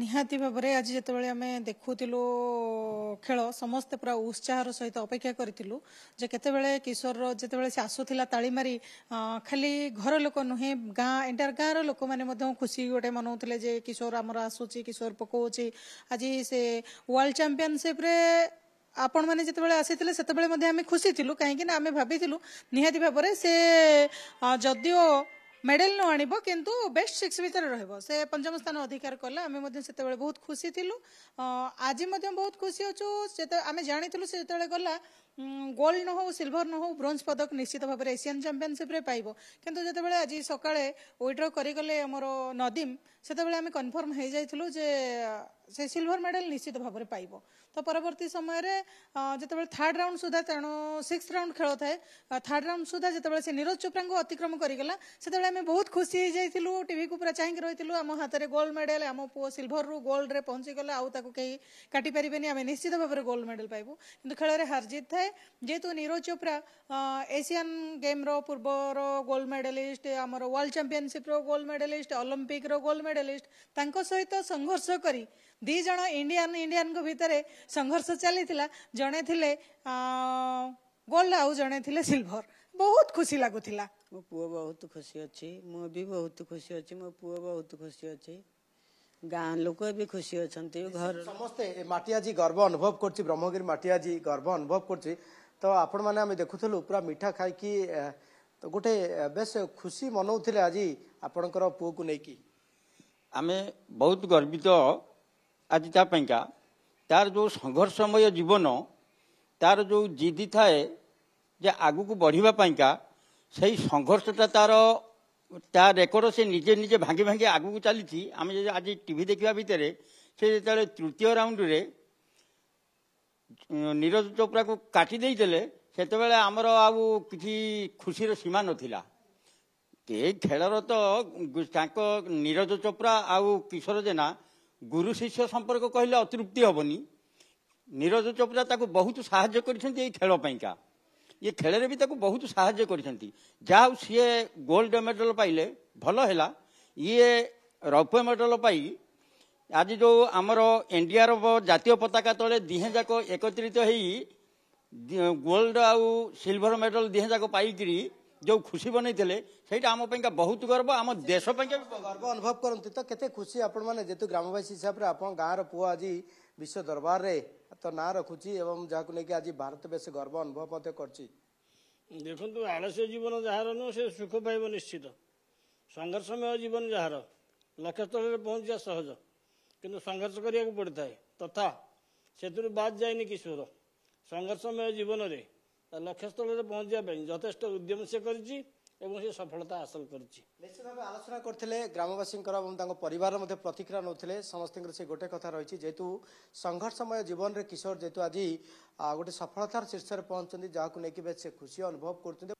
ନିହାତି ଭାବରେ ଆଜି ଯେତେବେଳେ ଆମେ ଦେଖୁଥିଲୁ ଖେଳ ସମସ୍ତେ ପୁରା ଉତ୍ସାହର ସହିତ ଅପେକ୍ଷା କରିଥିଲୁ ଯେ କେତେବେଳେ କିଶୋରର ଯେତେବେଳେ ସେ ଆସୁଥିଲା ତାଳି ମାରି ଖାଲି ଘର ଲୋକ ନୁହେଁ ଗାଁ ଏଣ୍ଟାୟାର ଗାଁର ଲୋକମାନେ ମଧ୍ୟ ଖୁସି ଗୋଟେ ମନାଉଥିଲେ ଯେ କିଶୋର ଆମର ଆସୁଛି କିଶୋର ପକାଉଛି ଆଜି ସେ ୱାର୍ଲଡ ଚାମ୍ପିୟନସିପ୍ରେ ଆପଣମାନେ ଯେତେବେଳେ ଆସିଥିଲେ ସେତେବେଳେ ମଧ୍ୟ ଆମେ ଖୁସି ଥିଲୁ କାହିଁକି ନା ଆମେ ଭାବିଥିଲୁ ନିହାତି ଭାବରେ ସେ ଯଦିଓ ମେଡାଲ ନ ଆଣିବ କିନ୍ତୁ ବେଷ୍ଟ ସିକ୍ସ ଭିତରେ ରହିବ ସେ ପଞ୍ଚମ ସ୍ଥାନ ଅଧିକାର କଲା ଆମେ ମଧ୍ୟ ସେତେବେଳେ ବହୁତ ଖୁସି ଥିଲୁ ଆଜି ମଧ୍ୟ ବହୁତ ଖୁସି ଅଛୁ ଯେତେ ଆମେ ଜାଣିଥିଲୁ ସେ ଯେତେବେଳେ ଗଲା ଗୋଲ୍ଡ ନ ହଉ ସିଲଭର ନ ହଉ ବ୍ରୋଞ୍ଜ ପଦକ ନିଶ୍ଚିତ ଭାବରେ ଏସିଆନ୍ ଚାମ୍ପିଅନସିପ୍ରେ ପାଇବ କିନ୍ତୁ ଯେତେବେଳେ ଆଜି ସକାଳେ ୱିଡ୍ର କରିଗଲେ ଆମର ନଦୀମ ସେତେବେଳେ ଆମେ କନଫର୍ମ ହେଇଯାଇଥିଲୁ ଯେ ସେ ସିଲଭର ମେଡାଲ ନିଶ୍ଚିତ ଭାବରେ ପାଇବ ତ ପରବର୍ତ୍ତୀ ସମୟରେ ଯେତେବେଳେ ଥାର୍ଡ ରାଉଣ୍ଡ ସୁଦ୍ଧା ତେଣୁ ସିକ୍ସ ରାଉଣ୍ଡ ଖେଳ ଥାଏ ଥାର୍ଡ ରାଉଣ୍ଡ ସୁଦ୍ଧା ଯେତେବେଳେ ସେ ନିରଜ ଚୋପ୍ରାଙ୍କୁ ଅତିକ୍ରମ କରିଗଲା ସେତେବେଳେ ଆମେ ବହୁତ ଖୁସି ହେଇଯାଇଥିଲୁ ଟିଭିକୁ ପୁରା ଚାହିଁକି ରହିଥିଲୁ ଆମ ହାତରେ ଗୋଲ୍ଡ ମେଡାଲ ଆମ ପୁଅ ସିଲଭରରୁ ଗୋଲ୍ଡରେ ପହଞ୍ଚିଗଲା ଆଉ ତାକୁ କେହି କାଟିପାରିବେନି ଆମେ ନିଶ୍ଚିତ ଭାବରେ ଗୋଲ୍ଡ ମେଡାଲ ପାଇବୁ କିନ୍ତୁ ଖେଳରେ ହାରଜିତ ଥାଏ ଯେହେତୁ ନିରଜ ଚୋପ୍ରା ଏସିଆନ୍ ଗେମ୍ର ପୂର୍ବର ଗୋଲ୍ଡ ମେଡ଼ାଲିଷ୍ଟ ଆମର ୱାର୍ଲଡ଼ ଚାମ୍ପିଅନସିପ୍ର ଗୋଲ୍ଡ ମେଡ଼ାଲିଷ୍ଟ ଅଲମ୍ପିକ୍ର ଗୋଲ୍ଡ ମେଡ଼ାଲିଷ୍ଟ ତାଙ୍କ ସହିତ ସଂଘର୍ଷ କରି ଦୁଇ ଜଣ ଇଣ୍ଡିଆନ୍ ଇଣ୍ଡିଆନ୍ଙ୍କ ଭିତରେ ସଂଘର୍ଷ ଚାଲିଥିଲା ଜଣେ ଥିଲେ ଗୋଲ୍ଡ ଆଉ ଜଣେ ଥିଲେ ସିଲଭର ବହୁତ ଖୁସି ଲାଗୁଥିଲା ମୋ ପୁଅ ବହୁତ ଖୁସି ଅଛି ମୁଁ ବି ବହୁତ ଖୁସି ଅଛି ମୋ ପୁଅ ବହୁତ ଖୁସି ଅଛି ଗାଁ ଲୋକ ଏବେ ଖୁସି ଅଛନ୍ତି ଘର ସମସ୍ତେ ମାଟି ଆଜି ଗର୍ବ ଅନୁଭବ କରୁଛି ବ୍ରହ୍ମଗିରି ମାଟି ଆଜି ଗର୍ବ ଅନୁଭବ କରୁଛି ତ ଆପଣମାନେ ଆମେ ଦେଖୁଥିଲୁ ପୁରା ମିଠା ଖାଇକି ଗୋଟେ ବେଶ ଖୁସି ମନଉଥିଲେ ଆଜି ଆପଣଙ୍କର ପୁଅକୁ ନେଇକି ଆମେ ବହୁତ ଗର୍ବିତ ଆଜି ତା ପାଇଁକା ତାର ଯେଉଁ ସଂଘର୍ଷମୟ ଜୀବନ ତାର ଯେଉଁ ଜିଦି ଥାଏ ଯେ ଆଗକୁ ବଢ଼ିବା ପାଇଁକା ସେଇ ସଂଘର୍ଷଟା ତାର ତା ରେକର୍ଡ଼ ସେ ନିଜେ ନିଜେ ଭାଙ୍ଗି ଭାଙ୍ଗି ଆଗକୁ ଚାଲିଛି ଆମେ ଯଦି ଆଜି ଟିଭି ଦେଖିବା ଭିତରେ ସେ ଯେତେବେଳେ ତୃତୀୟ ରାଉଣ୍ଡରେ ନିରଜ ଚୋପ୍ରାକୁ କାଟି ଦେଇଥିଲେ ସେତେବେଳେ ଆମର ଆଉ କିଛି ଖୁସିର ସୀମା ନଥିଲା ଏ ଖେଳର ତ ତାଙ୍କ ନିରଜ ଚୋପ୍ରା ଆଉ କିଶୋର ଜେନା ଗୁରୁ ଶିଷ୍ୟ ସମ୍ପର୍କ କହିଲେ ଅତୃପ୍ତି ହେବନି ନିରଜ ଚୋପ୍ରା ତାକୁ ବହୁତ ସାହାଯ୍ୟ କରିଛନ୍ତି ଏଇ ଖେଳ ପାଇଁକା ଇଏ ଖେଳରେ ବି ତାକୁ ବହୁତ ସାହାଯ୍ୟ କରିଛନ୍ତି ଯାହା ହଉ ସିଏ ଗୋଲ୍ଡ ମେଡାଲ ପାଇଲେ ଭଲ ହେଲା ଇଏ ରୌପ୍ୟ ମେଡାଲ ପାଇ ଆଜି ଯେଉଁ ଆମର ଏନ୍ଡିଆର୍ଏଫ୍ ଜାତୀୟ ପତାକା ତଳେ ଦିହେଁ ଯାକ ଏକତ୍ରିତ ହେଇ ଗୋଲ୍ଡ ଆଉ ସିଲଭର ମେଡାଲ ଦିହେଁ ଯାକ ପାଇକିରି ଯୋଉ ଖୁସି ବନେଇଥିଲେ ସେଇଟା ଆମ ପାଇଁକା ବହୁତ ଗର୍ବ ଆମ ଦେଶ ପାଇଁ ଗର୍ବ ଅନୁଭବ କରନ୍ତି ତ କେତେ ଖୁସି ଆପଣମାନେ ଯେହେତୁ ଗ୍ରାମବାସୀ ହିସାବରେ ଆପଣ ଗାଁର ପୁଅ ଆଜି ବିଶ୍ୱ ଦରବାରରେ ତ ନାଁ ରଖୁଛି ଏବଂ ଯାହାକୁ ନେଇକି ଆଜି ଭାରତ ବେଶୀ ଗର୍ବ ଅନୁଭବ ମଧ୍ୟ କରିଛି ଦେଖନ୍ତୁ ଆଳସ୍ୟ ଜୀବନ ଯାହାର ନୁହଁ ସେ ସୁଖ ପାଇବ ନିଶ୍ଚିତ ସଂଘର୍ଷମୟ ଜୀବନ ଯାହାର ଲକ୍ଷ୍ୟସ୍ଥଳରେ ପହଞ୍ଚିବା ସହଜ କିନ୍ତୁ ସଂଘର୍ଷ କରିବାକୁ ପଡ଼ିଥାଏ ତଥା ସେଥିରୁ ବାଦ ଯାଇନି କିଶୋର ସଂଘର୍ଷମୟ ଜୀବନରେ ଲକ୍ଷ୍ୟସ୍ଥଳରେ ପହଞ୍ଚିବା ପାଇଁ ଯଥେଷ୍ଟ ଉଦ୍ୟମ ସେ କରିଛି ଏବଂ ସେ ସଫଳତା ହାସଲ କରିଛି ନିଶ୍ଚିତ ଭାବେ ଆଲୋଚନା କରିଥିଲେ ଗ୍ରାମବାସୀଙ୍କର ଏବଂ ତାଙ୍କ ପରିବାର ମଧ୍ୟ ପ୍ରତିକ୍ରିୟା ନେଉଥିଲେ ସମସ୍ତଙ୍କର ସେ ଗୋଟେ କଥା ରହିଛି ଯେହେତୁ ସଂଘର୍ଷମୟ ଜୀବନରେ କିଶୋର ଯେହେତୁ ଆଜି ଗୋଟେ ସଫଳତାର ଶୀର୍ଷରେ ପହଞ୍ଚନ୍ତି ଯାହାକୁ ନେଇକି ବେଶ ସେ ଖୁସି ଅନୁଭବ କରୁଛନ୍ତି